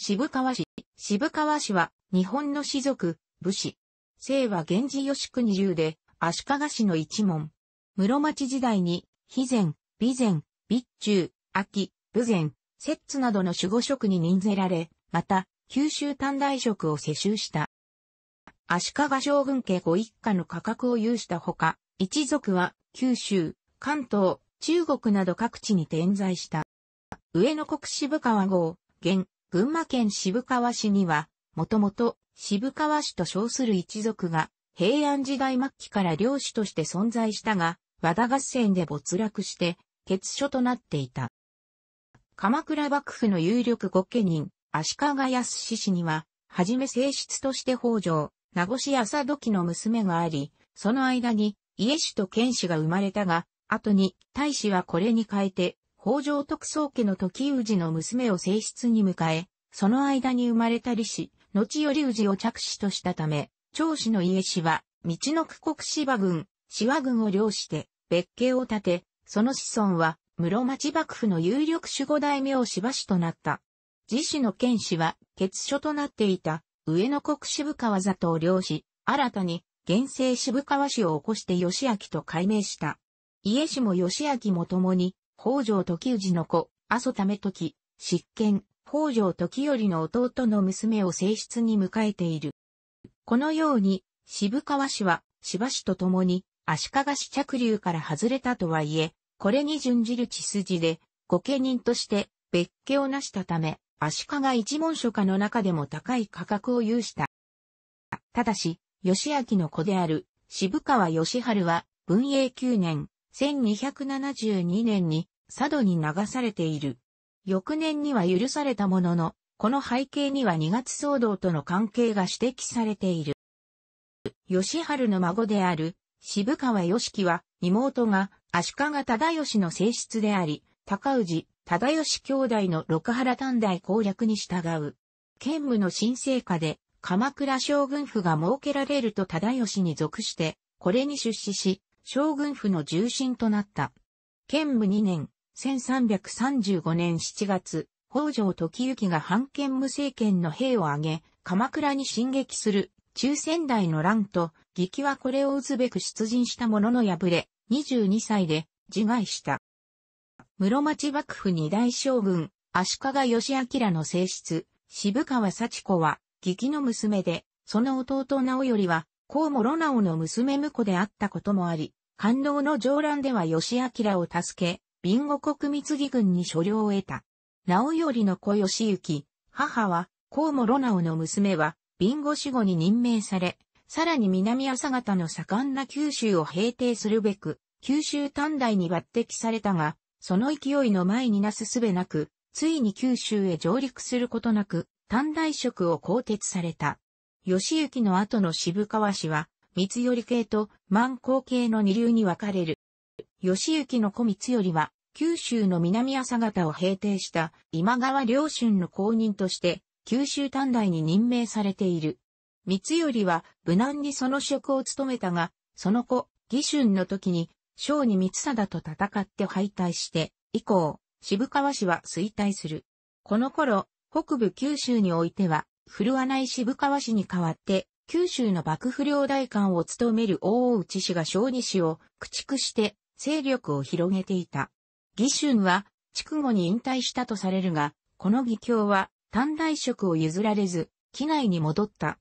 渋川市。渋川市は日本の士族、武士。姓は源氏義国流で足利氏の一門。室町時代に、肥前、備前、備中、秋、武前、摂津などの守護職に任ぜられ、また、九州短大職を世襲した。足利将軍家ご一家の価格を有したほか、一族は九州、関東、中国など各地に点在した。上野国渋川号、現、群馬県渋川市には、もともと渋川市と称する一族が、平安時代末期から領主として存在したが、和田合戦で没落して、欠所となっていた。鎌倉幕府の有力御家人、足利康氏には、はじめ正室として北条、名越朝時の娘があり、その間に、家氏と剣士が生まれたが、後に、大使はこれに変えて、北条特捜家の時氏の娘を正室に迎え、その間に生まれたりし、後より氏を着手としたため、長子の家氏は、道の区国芝郡、芝軍を領して、別家を建て、その子孫は、室町幕府の有力守護大名芝氏となった。自氏の剣士は、欠所となっていた、上野国渋川里を領し、新たに、現世渋川氏を起こして義明と改名した。家氏も義明も共に、北条時氏の子、阿蘇め時、執権、北条時頼の弟の娘を正室に迎えている。このように、渋川氏は、芝氏と共に、足利氏着流から外れたとはいえ、これに準じる血筋で、御家人として別家を成したため、足利一門書家の中でも高い価格を有した。ただし、義明の子である渋川義春は文永九年、1272年に佐渡に流されている。翌年には許されたものの、この背景には2月騒動との関係が指摘されている。吉春の孫である渋川義樹は妹が足利忠義の性質であり、高氏、忠義兄弟の六原短大攻略に従う。兼務の新成果で鎌倉将軍府が設けられると忠義に属して、これに出資し、将軍府の重臣となった。建武2年、1335年7月、北条時行が反建武政権の兵を挙げ、鎌倉に進撃する中仙台の乱と、義機はこれを打つべく出陣したものの敗れ、22歳で自害した。室町幕府二大将軍、足利義明の正室、渋川幸子は、義機の娘で、その弟直頼は、河諸直の娘婿であったこともあり、官能の上乱では義明を助け、貧後国密義軍に所領を得た。直頼の子義行、母は、河もロナの娘は、貧後死守護に任命され、さらに南朝方の盛んな九州を平定するべく、九州短大に抜擢されたが、その勢いの前になすすべなく、ついに九州へ上陸することなく、短大職を更迭された。吉行の後の渋川氏は、光頼系と万光系の二流に分かれる。義行の子光りは、九州の南朝方を平定した今川良春の公認として、九州短大に任命されている。光りは無難にその職を務めたが、その後、義春の時に、小にさ貞と戦って敗退して、以降、渋川氏は衰退する。この頃、北部九州においては、振るわない渋川氏に代わって、九州の幕府領代官を務める大内氏が小児氏を駆逐して勢力を広げていた。義春は、筑後に引退したとされるが、この義教は、短大職を譲られず、機内に戻った。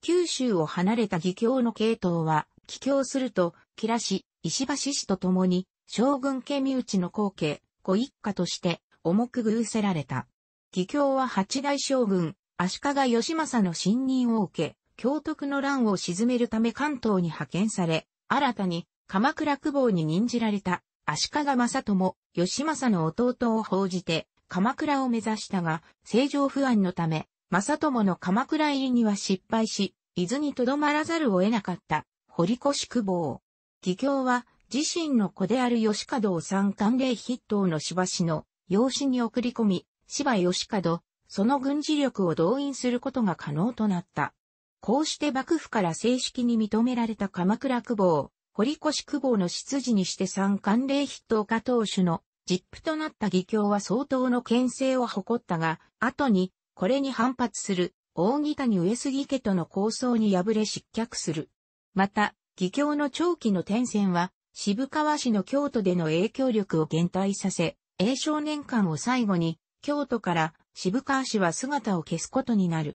九州を離れた義教の系統は、帰郷すると、キラ氏、石橋氏と共に、将軍家身内の後継、ご一家として、重く偶せられた。義教は八大将軍、足利義政の信任を受け、京徳の乱を鎮めるため関東に派遣され、新たに鎌倉久保に任じられた足利正友、義政の弟を報じて鎌倉を目指したが、政情不安のため、正友の鎌倉入りには失敗し、伊豆にとどまらざるを得なかった堀越久保。義教は自身の子である義門を三冠霊筆頭の芝氏の養子に送り込み、芝義門、その軍事力を動員することが可能となった。こうして幕府から正式に認められた鎌倉久保堀越久保の執事にして三官令筆頭家当主の実父となった義教は相当の牽制を誇ったが、後に、これに反発する、大谷上杉家との構想に敗れ失脚する。また、義教の長期の転戦は、渋川市の京都での影響力を減退させ、英少年間を最後に、京都から渋川氏は姿を消すことになる。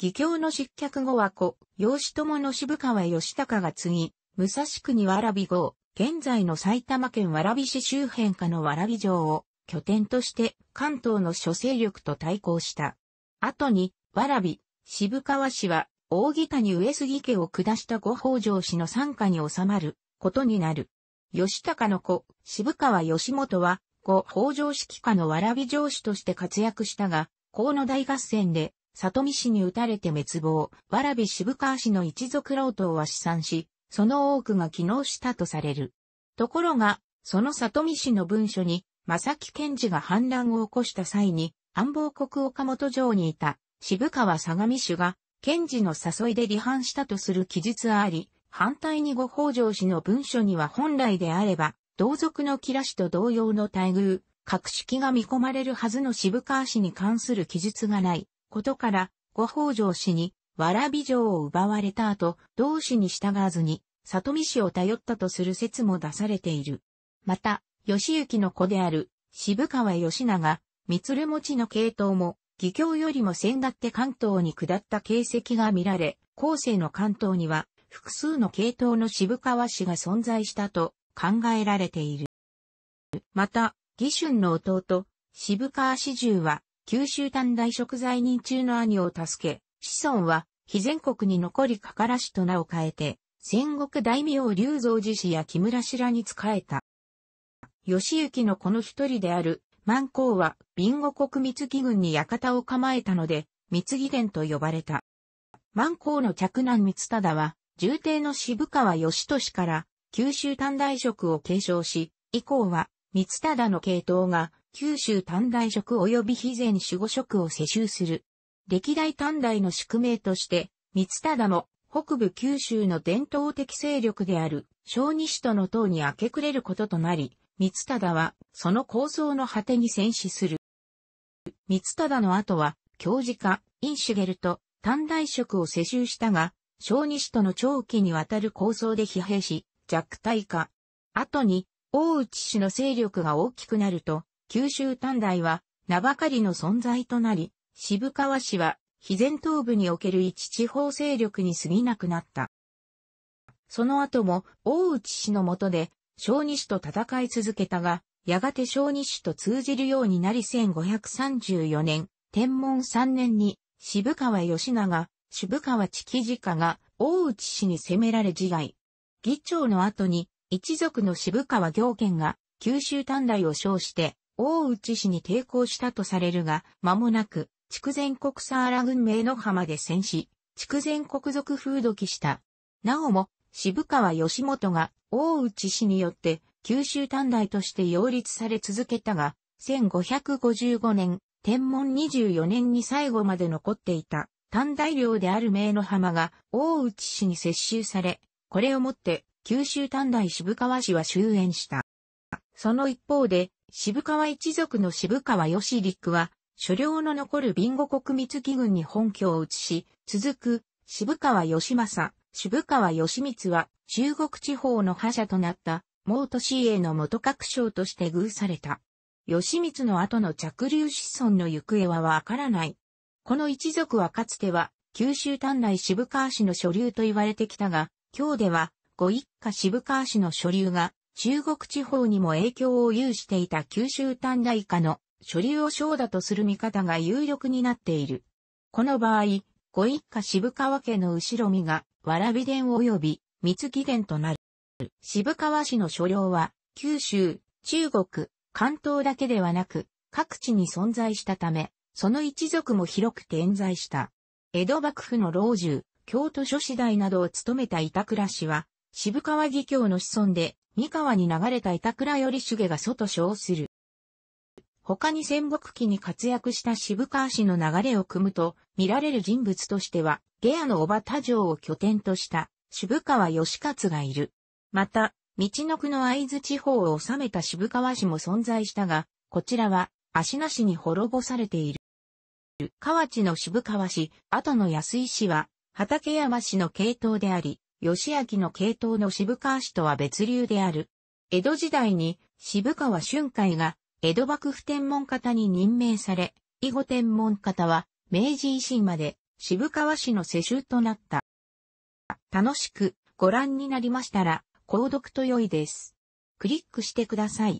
義教の失脚後は子、養子友の渋川義高が次、武蔵国蕨号、現在の埼玉県蕨市周辺下の蕨城を拠点として関東の諸勢力と対抗した。後に、蕨、渋川氏は、大木谷上杉家を下した五北条氏の傘下に収まることになる。義高の子、渋川義元は、後、北条式下の蕨城主として活躍したが、河野大合戦で、里見氏に撃たれて滅亡、蕨渋川氏の一族老頭は死産し、その多くが起能したとされる。ところが、その里見氏の文書に、正木賢治が反乱を起こした際に、安保国岡本城にいた、渋川相模主が、賢治の誘いで離反したとする記述あり、反対にご北条氏の文書には本来であれば、同族のキラ氏と同様の待遇、格式が見込まれるはずの渋川氏に関する記述がないことから、ご北条氏に、わらび城を奪われた後、同氏に従わずに、里見氏を頼ったとする説も出されている。また、義行の子である、渋川義長、三鶴持ちの系統も、義教よりも先だって関東に下った形跡が見られ、後世の関東には、複数の系統の渋川氏が存在したと考えられている。また、義春の弟、渋川四十は、九州短大食材人中の兄を助け、子孫は、非全国に残りかからしと名を変えて、戦国大名龍造寺氏や木村氏らに仕えた。義行のこの一人である、万光は、ビンゴ国三木軍に館を構えたので、三木殿と呼ばれた。万光の嫡男三忠は、重帝の渋川義俊から、九州短大職を継承し、以降は、三忠の系統が、九州短大職及び非前守護職を世襲する。歴代短大の宿命として、三忠も、北部九州の伝統的勢力である、小西との党に明け暮れることとなり、三忠は、その構想の果てに戦死する。三忠の後は、教授家、インシュゲルと、短大職を世襲したが、小西との長期にわたる構想で疲弊し、弱体化。後に、大内氏の勢力が大きくなると、九州短大は名ばかりの存在となり、渋川氏は、非前東部における一地方勢力に過ぎなくなった。その後も、大内氏の下で、小西と戦い続けたが、やがて小西と通じるようになり1534年、天文3年に、渋川義長、渋川築木家が大内氏に攻められ自害。議長の後に、一族の渋川行健が、九州短大を称して、大内氏に抵抗したとされるが、間もなく、筑前国沢ー軍名の浜で戦死、筑前国族風土記した。なおも、渋川義元が大内氏によって九州短大として擁立され続けたが、1555年、天文24年に最後まで残っていた短大領である名の浜が大内氏に接収され、これをもって、九州短大渋川氏は終焉した。その一方で、渋川一族の渋川義陸は、所領の残るビンゴ国光軍に本拠を移し、続く、渋川義政、渋川義光は、中国地方の覇者となった、毛都市営の元各省として偶された。義光の後の着流子孫の行方はわからない。この一族はかつては、九州短大渋川市の所流と言われてきたが、今日では、ご一家渋川市の所流が、中国地方にも影響を有していた九州短大家の所流を小だとする見方が有力になっている。この場合、ご一家渋川家の後ろ身が、わらび殿及び、三木殿となる。渋川市の所領は、九州、中国、関東だけではなく、各地に存在したため、その一族も広く点在した。江戸幕府の老中、京都諸子大などを務めた板倉氏は、渋川義教の子孫で、三河に流れた板倉頼家が祖と称する。他に戦国期に活躍した渋川氏の流れを組むと見られる人物としては、下野の小畑城を拠点とした渋川義勝がいる。また、道の区の会津地方を治めた渋川氏も存在したが、こちらは足なしに滅ぼされている。河内の渋川氏、後の安井氏は、畠山氏の系統であり、義明の系統の渋川氏とは別流である。江戸時代に渋川春海が江戸幕府天文方に任命され、以後天文方は明治維新まで渋川氏の世襲となった。楽しくご覧になりましたら、購読と良いです。クリックしてください。